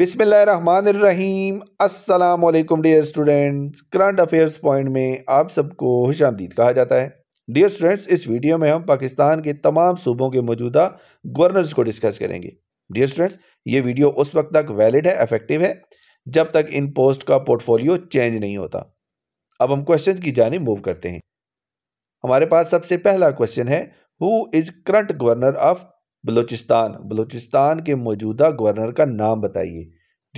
रहीम असलकम dear students current affairs point में आप सबको खुश आमदीद कहा जाता है डियर स्टूडेंट्स इस वीडियो में हम पाकिस्तान के तमाम सूबों के मौजूदा गवर्नर्स को डिस्कस करेंगे डियर स्टूडेंट्स ये वीडियो उस वक्त तक वैलिड है इफेक्टिव है जब तक इन पोस्ट का पोर्टफोलियो चेंज नहीं होता अब हम क्वेश्चन की जानी मूव करते हैं हमारे पास सबसे पहला क्वेश्चन है who is current governor of Balochistan Balochistan के मौजूदा गवर्नर का नाम बताइए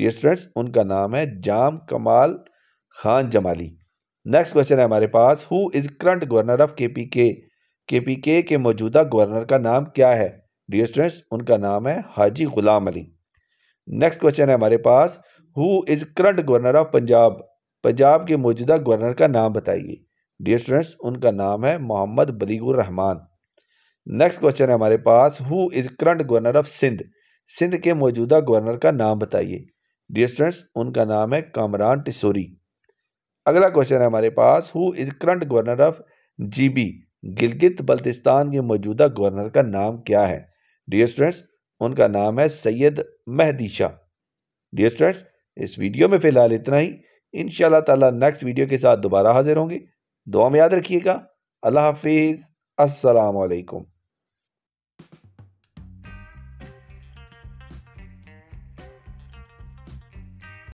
डियर स्टूडेंट्स उनका नाम है जाम कमाल खान जमाली नेक्स्ट क्वेश्चन है हमारे पास who is current governor of K P के के पी के के मौजूदा गवर्नर का नाम क्या है डियर स्टूडेंट्स उनका नाम है हाजी गुलाम अली नेक्स्ट क्वेश्चन है हमारे पास who is current governor of Punjab Punjab के मौजूदा गवर्नर का नाम बताइए डियर स्टूडेंट्स उनका नाम है मोहम्मद बलीगुर रहमान नेक्स्ट क्वेश्चन है हमारे पास who is current governor of Sindh Sindh के मौजूदा गवर्नर का नाम बताइए डियर स्टूडेंट्स उनका नाम है कामरान टिसोरी अगला क्वेश्चन है हमारे पास who is current governor of GB Gilgit Baltistan के मौजूदा गवर्नर का नाम क्या है डियर स्टूडेंट्स उनका नाम है सैयद महदी शाह डियर स्टूडेंट्स इस वीडियो में फ़िलहाल इतना ही इन ताला नेक्स्ट वीडियो के साथ दोबारा हाजिर होंगे दुआ में याद रखिएगा अल्लाह हाफिज़ असलकम